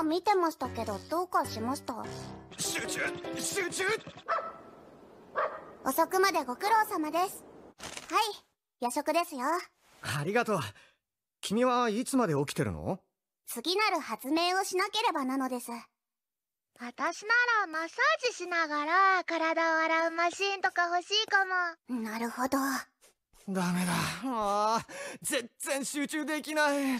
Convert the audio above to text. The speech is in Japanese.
今見てましたけどどうかしました集中集中遅くまでご苦労様ですはい夜食ですよありがとう君はいつまで起きてるの次なる発明をしなければなのです私ならマッサージしながら体を洗うマシンとか欲しいかもなるほどダメだあう全然集中できない